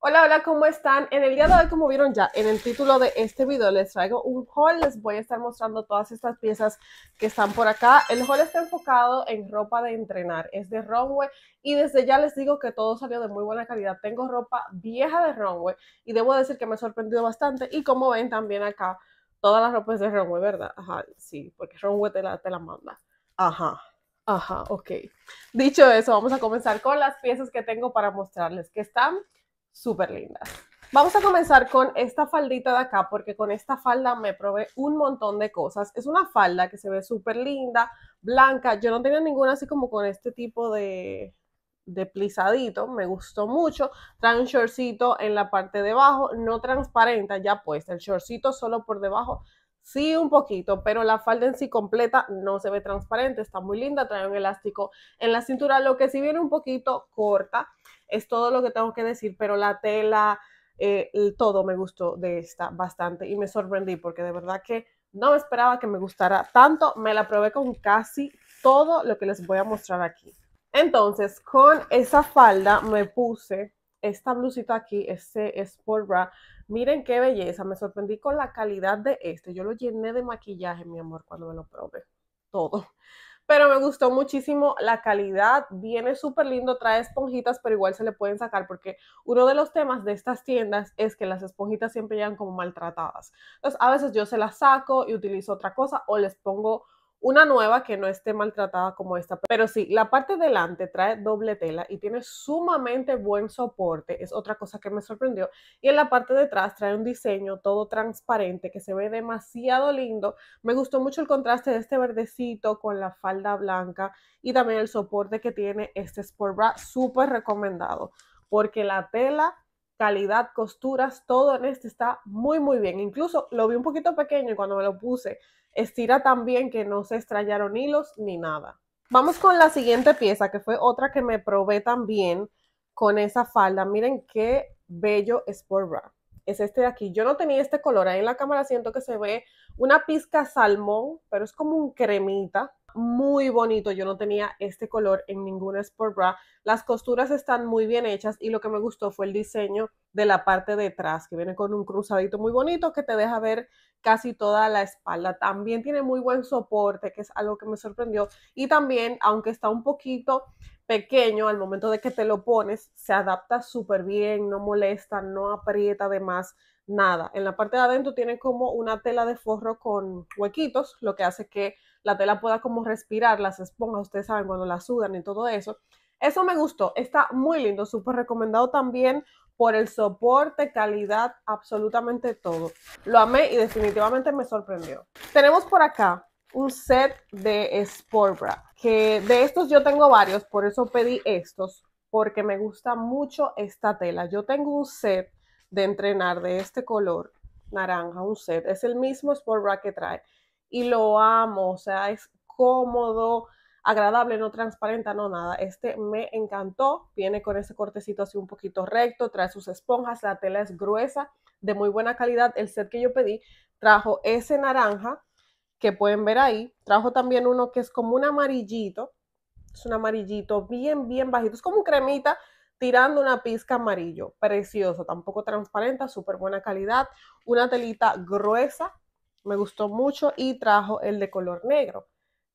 Hola, hola, ¿cómo están? En el día de hoy, como vieron ya en el título de este video, les traigo un haul. Les voy a estar mostrando todas estas piezas que están por acá. El haul está enfocado en ropa de entrenar, es de runway y desde ya les digo que todo salió de muy buena calidad. Tengo ropa vieja de runway y debo decir que me sorprendido bastante y como ven también acá, todas las ropas de runway, ¿verdad? Ajá, sí, porque runway te la, te la manda. Ajá, ajá, ok. Dicho eso, vamos a comenzar con las piezas que tengo para mostrarles que están súper lindas. Vamos a comenzar con esta faldita de acá, porque con esta falda me probé un montón de cosas. Es una falda que se ve súper linda, blanca. Yo no tenía ninguna así como con este tipo de, de plisadito, me gustó mucho. Trae un shortcito en la parte de abajo, no transparente, ya puesta. El shortcito solo por debajo, sí un poquito, pero la falda en sí completa no se ve transparente, está muy linda. Trae un elástico en la cintura, lo que sí viene un poquito corta, es todo lo que tengo que decir, pero la tela, eh, todo me gustó de esta bastante y me sorprendí porque de verdad que no me esperaba que me gustara tanto, me la probé con casi todo lo que les voy a mostrar aquí. Entonces, con esa falda me puse esta blusita aquí, este sport bra. Miren qué belleza, me sorprendí con la calidad de este. Yo lo llené de maquillaje, mi amor, cuando me lo probé. Todo pero me gustó muchísimo la calidad, viene súper lindo, trae esponjitas, pero igual se le pueden sacar porque uno de los temas de estas tiendas es que las esponjitas siempre llegan como maltratadas. Entonces, a veces yo se las saco y utilizo otra cosa o les pongo una nueva que no esté maltratada como esta. Pero sí, la parte delante trae doble tela y tiene sumamente buen soporte, es otra cosa que me sorprendió. Y en la parte de atrás trae un diseño todo transparente que se ve demasiado lindo. Me gustó mucho el contraste de este verdecito con la falda blanca y también el soporte que tiene este Sport Bra, súper recomendado, porque la tela calidad, costuras, todo en este está muy, muy bien. Incluso lo vi un poquito pequeño y cuando me lo puse estira también que no se estrellaron hilos ni nada. Vamos con la siguiente pieza, que fue otra que me probé también con esa falda. Miren qué bello sport bra. Es este de aquí. Yo no tenía este color. Ahí en la cámara siento que se ve una pizca salmón, pero es como un cremita muy bonito. Yo no tenía este color en ninguna Sport Bra. Las costuras están muy bien hechas y lo que me gustó fue el diseño de la parte de atrás, que viene con un cruzadito muy bonito que te deja ver casi toda la espalda. También tiene muy buen soporte, que es algo que me sorprendió. Y también, aunque está un poquito pequeño, al momento de que te lo pones, se adapta súper bien, no molesta, no aprieta de más nada. En la parte de adentro tiene como una tela de forro con huequitos, lo que hace que la tela pueda como respirar, las esponjas, ustedes saben, cuando las sudan y todo eso. Eso me gustó, está muy lindo, súper recomendado también por el soporte, calidad, absolutamente todo. Lo amé y definitivamente me sorprendió. Tenemos por acá un set de Sport Bra, que de estos yo tengo varios, por eso pedí estos, porque me gusta mucho esta tela. Yo tengo un set de entrenar de este color, naranja, un set, es el mismo Sport Bra que trae y lo amo, o sea, es cómodo, agradable, no transparente, no nada. Este me encantó, viene con ese cortecito así un poquito recto, trae sus esponjas, la tela es gruesa, de muy buena calidad. El set que yo pedí trajo ese naranja que pueden ver ahí, trajo también uno que es como un amarillito, es un amarillito bien, bien bajito, es como un cremita tirando una pizca amarillo, precioso, tampoco transparente, súper buena calidad, una telita gruesa, me gustó mucho y trajo el de color negro,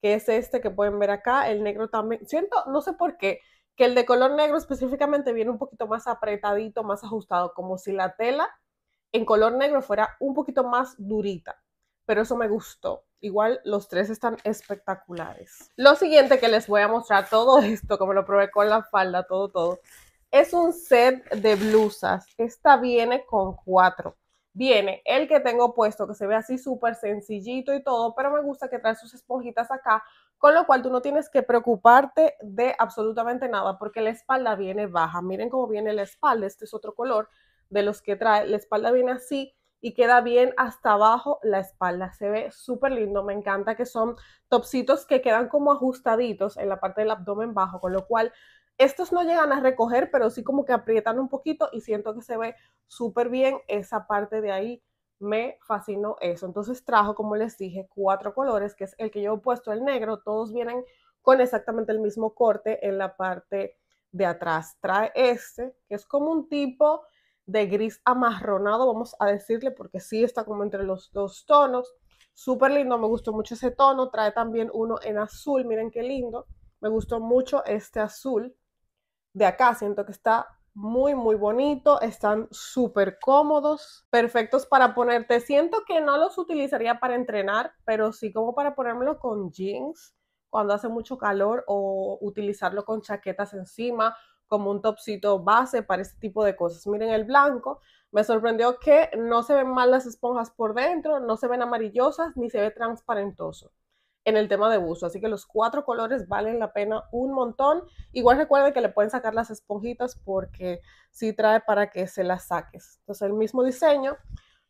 que es este que pueden ver acá. El negro también, siento, no sé por qué, que el de color negro específicamente viene un poquito más apretadito, más ajustado, como si la tela en color negro fuera un poquito más durita. Pero eso me gustó. Igual los tres están espectaculares. Lo siguiente que les voy a mostrar, todo esto, como lo probé con la falda, todo, todo, es un set de blusas. Esta viene con cuatro viene el que tengo puesto, que se ve así súper sencillito y todo, pero me gusta que trae sus esponjitas acá, con lo cual tú no tienes que preocuparte de absolutamente nada, porque la espalda viene baja. Miren cómo viene la espalda, este es otro color de los que trae. La espalda viene así y queda bien hasta abajo la espalda. Se ve súper lindo, me encanta que son topsitos que quedan como ajustaditos en la parte del abdomen bajo, con lo cual estos no llegan a recoger, pero sí como que aprietan un poquito y siento que se ve súper bien esa parte de ahí. Me fascinó eso. Entonces trajo, como les dije, cuatro colores, que es el que yo he puesto, el negro. Todos vienen con exactamente el mismo corte en la parte de atrás. Trae este, que es como un tipo de gris amarronado, vamos a decirle, porque sí está como entre los dos tonos. Súper lindo, me gustó mucho ese tono. Trae también uno en azul, miren qué lindo. Me gustó mucho este azul de acá. Siento que está muy, muy bonito, están súper cómodos, perfectos para ponerte. Siento que no los utilizaría para entrenar, pero sí como para ponérmelo con jeans cuando hace mucho calor o utilizarlo con chaquetas encima, como un topsito base para este tipo de cosas. Miren el blanco, me sorprendió que no se ven mal las esponjas por dentro, no se ven amarillosas ni se ve transparentoso en el tema de buzo. Así que los cuatro colores valen la pena un montón. Igual recuerden que le pueden sacar las esponjitas porque sí trae para que se las saques. Entonces el mismo diseño,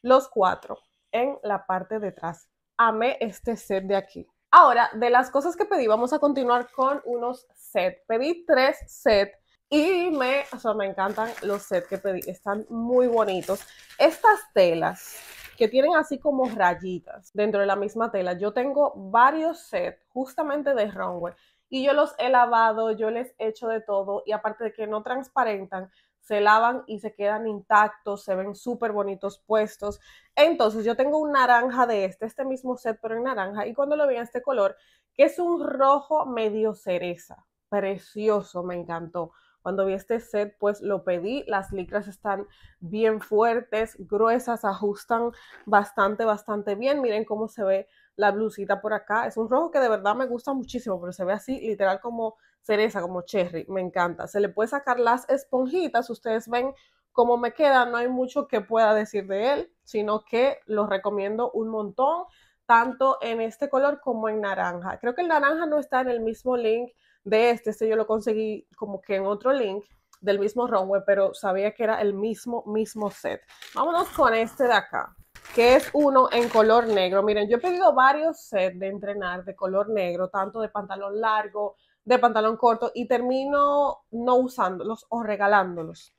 los cuatro en la parte de atrás. Amé este set de aquí. Ahora, de las cosas que pedí, vamos a continuar con unos sets. Pedí tres sets y me, o me encantan los sets que pedí. Están muy bonitos. Estas telas que tienen así como rayitas dentro de la misma tela. Yo tengo varios sets justamente de runway y yo los he lavado, yo les he hecho de todo y aparte de que no transparentan, se lavan y se quedan intactos, se ven súper bonitos puestos. Entonces yo tengo un naranja de este, este mismo set pero en naranja y cuando lo vi en este color, que es un rojo medio cereza, precioso, me encantó. Cuando vi este set, pues lo pedí. Las licras están bien fuertes, gruesas, ajustan bastante, bastante bien. Miren cómo se ve la blusita por acá. Es un rojo que de verdad me gusta muchísimo, pero se ve así literal como cereza, como cherry. Me encanta. Se le puede sacar las esponjitas. Ustedes ven cómo me queda. No hay mucho que pueda decir de él, sino que lo recomiendo un montón, tanto en este color como en naranja. Creo que el naranja no está en el mismo link de este, este yo lo conseguí como que en otro link del mismo runway, pero sabía que era el mismo, mismo set. Vámonos con este de acá, que es uno en color negro. Miren, yo he pedido varios sets de entrenar de color negro, tanto de pantalón largo, de pantalón corto, y termino no usándolos o regalándolos,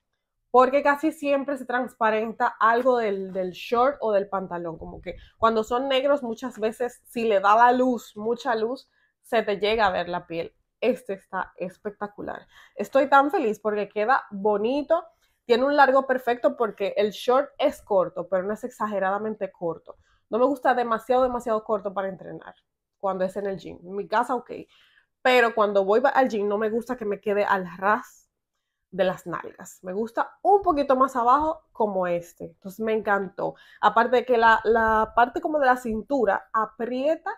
porque casi siempre se transparenta algo del, del short o del pantalón, como que cuando son negros muchas veces si le da la luz, mucha luz, se te llega a ver la piel este está espectacular. Estoy tan feliz porque queda bonito, tiene un largo perfecto porque el short es corto, pero no es exageradamente corto. No me gusta demasiado, demasiado corto para entrenar cuando es en el gym. En mi casa, ok. Pero cuando voy al gym no me gusta que me quede al ras de las nalgas. Me gusta un poquito más abajo como este. Entonces me encantó. Aparte de que la, la parte como de la cintura aprieta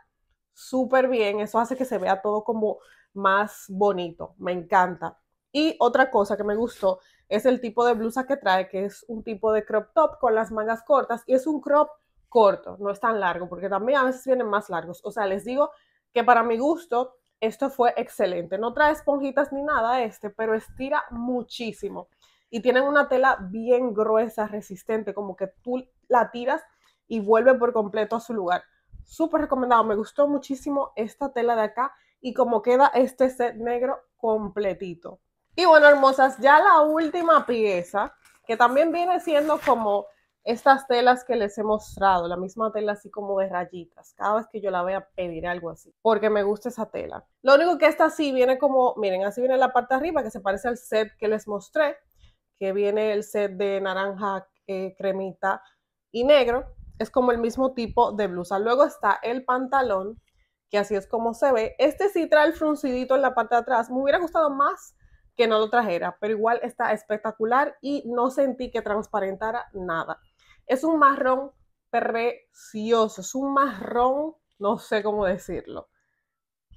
súper bien. Eso hace que se vea todo como más bonito, me encanta. Y otra cosa que me gustó es el tipo de blusa que trae, que es un tipo de crop top con las mangas cortas y es un crop corto, no es tan largo, porque también a veces vienen más largos. O sea, les digo que para mi gusto esto fue excelente. No trae esponjitas ni nada este, pero estira muchísimo. Y tienen una tela bien gruesa, resistente, como que tú la tiras y vuelve por completo a su lugar. Súper recomendado, me gustó muchísimo esta tela de acá y como queda este set negro completito. Y bueno, hermosas, ya la última pieza, que también viene siendo como estas telas que les he mostrado, la misma tela así como de rayitas. Cada vez que yo la vea pediré algo así, porque me gusta esa tela. Lo único que esta sí viene como, miren, así viene la parte arriba que se parece al set que les mostré, que viene el set de naranja, eh, cremita y negro. Es como el mismo tipo de blusa. Luego está el pantalón, que así es como se ve. Este sí el fruncidito en la parte de atrás. Me hubiera gustado más que no lo trajera, pero igual está espectacular y no sentí que transparentara nada. Es un marrón precioso, es un marrón, no sé cómo decirlo,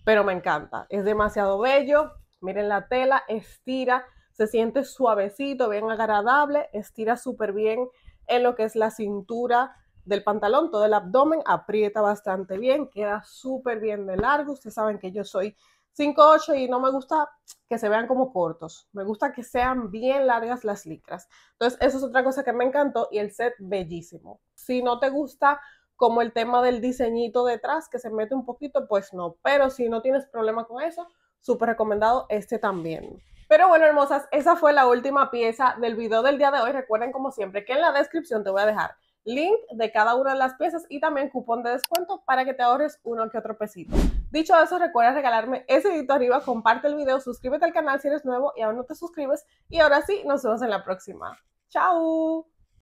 pero me encanta. Es demasiado bello, miren la tela, estira, se siente suavecito, bien agradable, estira súper bien en lo que es la cintura, del pantalón, todo el abdomen aprieta bastante bien, queda súper bien de largo. Ustedes saben que yo soy 5'8 y no me gusta que se vean como cortos, me gusta que sean bien largas las licras. Entonces, eso es otra cosa que me encantó y el set bellísimo. Si no te gusta como el tema del diseñito detrás que se mete un poquito, pues no, pero si no tienes problema con eso, súper recomendado este también. Pero bueno, hermosas, esa fue la última pieza del video del día de hoy. Recuerden como siempre que en la descripción te voy a dejar link de cada una de las piezas y también cupón de descuento para que te ahorres uno que otro pesito. Dicho eso, recuerda regalarme ese dedito arriba, comparte el video, suscríbete al canal si eres nuevo y aún no te suscribes. Y ahora sí, nos vemos en la próxima. ¡Chao!